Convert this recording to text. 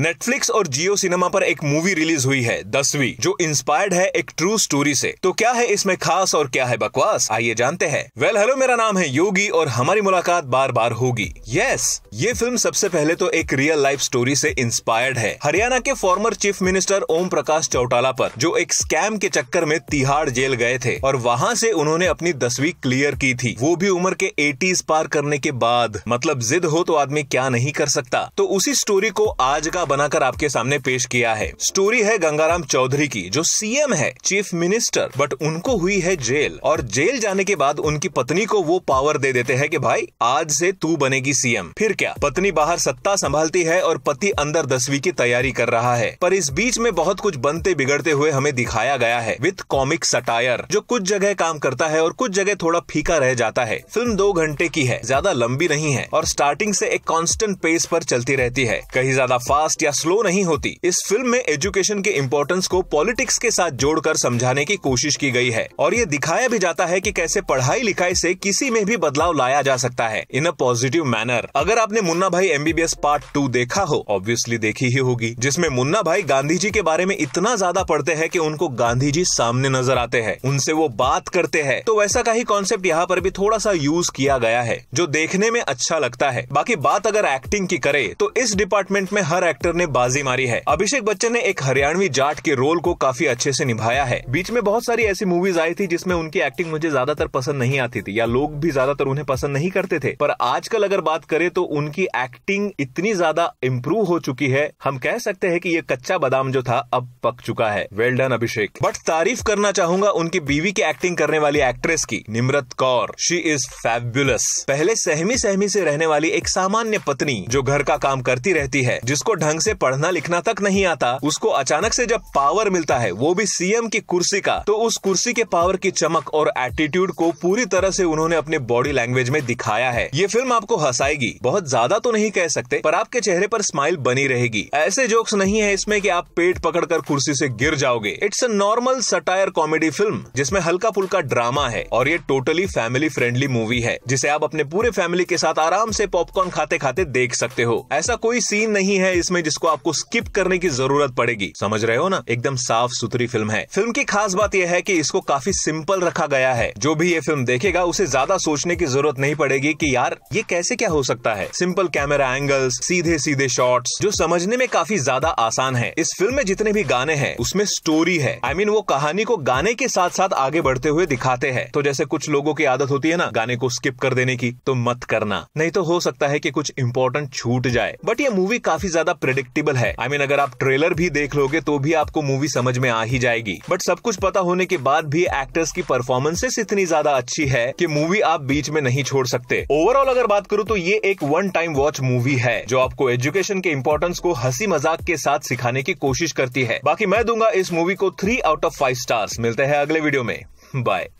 Netflix और जियो cinema पर एक मूवी रिलीज हुई है दसवीं जो इंस्पायर्ड है एक ट्रू स्टोरी से तो क्या है इसमें खास और क्या है बकवास आइए जानते हैं वेल हेलो मेरा नाम है योगी और हमारी मुलाकात बार बार होगी यस yes, ये फिल्म सबसे पहले तो एक रियल लाइफ स्टोरी से इंस्पायर्ड है हरियाणा के former chief minister Om Prakash Chautala पर जो एक स्कैम के चक्कर में तिहाड़ जेल गए थे और वहाँ से उन्होंने अपनी दसवीं क्लियर की थी वो भी उम्र के एटीज पार करने के बाद मतलब जिद हो तो आदमी क्या नहीं कर सकता तो उसी स्टोरी को आज का बनाकर आपके सामने पेश किया है स्टोरी है गंगाराम चौधरी की जो सीएम है चीफ मिनिस्टर बट उनको हुई है जेल और जेल जाने के बाद उनकी पत्नी को वो पावर दे देते हैं कि भाई आज से तू बनेगी सीएम फिर क्या पत्नी बाहर सत्ता संभालती है और पति अंदर दसवीं की तैयारी कर रहा है पर इस बीच में बहुत कुछ बनते बिगड़ते हुए हमें दिखाया गया है विथ कॉमिक सटायर जो कुछ जगह काम करता है और कुछ जगह थोड़ा फीका रह जाता है फिल्म दो घंटे की है ज्यादा लंबी नहीं है और स्टार्टिंग से एक कांस्टेंट पेस पर चलती रहती है कहीं ज्यादा फास्ट फास्ट या स्लो नहीं होती इस फिल्म में एजुकेशन के इम्पोर्टेंस को पॉलिटिक्स के साथ जोड़कर समझाने की कोशिश की गई है और ये दिखाया भी जाता है की कैसे पढ़ाई लिखाई से किसी में भी बदलाव लाया जा सकता है इन अ पॉजिटिव मैनर अगर आपने मुन्ना भाई एमबीबीएस पार्ट टू देखा हो ऑब्वियसली देखी ही होगी जिसमें मुन्ना भाई गांधी जी के बारे में इतना ज्यादा पढ़ते हैं कि उनको गांधी जी सामने नजर आते हैं उनसे वो बात करते हैं तो वैसा का ही कॉन्सेप्ट यहाँ पर भी थोड़ा सा यूज किया गया है जो देखने में अच्छा लगता है बाकी बात अगर एक्टिंग की करे तो इस डिपार्टमेंट में हर एक्टर एक्टर ने बाजी मारी है अभिषेक बच्चन ने एक हरियाणवी जाट के रोल को काफी अच्छे से निभाया है बीच में बहुत सारी ऐसी मूवीज आई थी जिसमें उनकी एक्टिंग मुझे ज्यादातर पसंद नहीं आती थी या लोग भी ज्यादातर उन्हें पसंद नहीं करते थे पर आजकल अगर बात करें तो उनकी एक्टिंग इतनी ज्यादा इम्प्रूव हो चुकी है हम कह सकते हैं की ये कच्चा बादाम जो था अब पक चुका है वेल डन अभिषेक बट तारीफ करना चाहूंगा उनकी बीवी की एक्टिंग करने वाली एक्ट्रेस की Nimrit Kaur she is fabulous पहले सहमी सहमी से रहने वाली एक सामान्य पत्नी जो घर का काम करती रहती है जिसको ढंग से पढ़ना लिखना तक नहीं आता उसको अचानक से जब पावर मिलता है वो भी सीएम की कुर्सी का तो उस कुर्सी के पावर की चमक और एटीट्यूड को पूरी तरह से उन्होंने अपने बॉडी लैंग्वेज में दिखाया है ये फिल्म आपको हंसाएगी बहुत ज्यादा तो नहीं कह सकते पर आपके चेहरे पर स्माइल बनी रहेगी ऐसे जोक्स नहीं है इसमें कि आप पेट पकड़कर कुर्सी से गिर जाओगे it's a normal satire comedy film जिसमें हल्का फुल्का ड्रामा है और ये टोटली फैमिली फ्रेंडली मूवी है जिसे आप अपने पूरे फैमिली के साथ आराम से पॉपकॉर्न खाते खाते देख सकते हो ऐसा कोई सीन नहीं है इसमें में जिसको आपको स्किप करने की जरूरत पड़ेगी समझ रहे हो ना एकदम साफ सुथरी फिल्म है फिल्म की खास बात यह है कि इसको काफी सिंपल रखा गया है जो भी ये फिल्म देखेगा उसे ज्यादा सोचने की जरूरत नहीं पड़ेगी कि यार ये कैसे क्या हो सकता है सिंपल कैमरा एंगल्स सीधे सीधे शॉट्स जो समझने में काफी ज्यादा आसान है इस फिल्म में जितने भी गाने हैं उसमें स्टोरी है आई I मीन mean, वो कहानी को गाने के साथ साथ आगे बढ़ते हुए दिखाते हैं तो जैसे कुछ लोगों की आदत होती है ना गाने को स्किप कर देने की तो मत करना नहीं तो हो सकता है की कुछ इम्पोर्टेंट छूट जाए बट ये मूवी काफी ज्यादा प्रेडिक्टेबल है आई I मीन mean, अगर आप ट्रेलर भी देख लोगे तो भी आपको मूवी समझ में आ ही जाएगी बट सब कुछ पता होने के बाद भी एक्टर्स की परफॉर्मेंसेस इतनी ज्यादा अच्छी है कि मूवी आप बीच में नहीं छोड़ सकते ओवरऑल अगर बात करूँ तो ये एक वन टाइम वॉच मूवी है जो आपको एजुकेशन के इम्पोर्टेंस को हंसी मजाक के साथ सिखाने की कोशिश करती है बाकी मैं दूंगा इस मूवी को three out of five stars मिलते हैं अगले वीडियो में बाय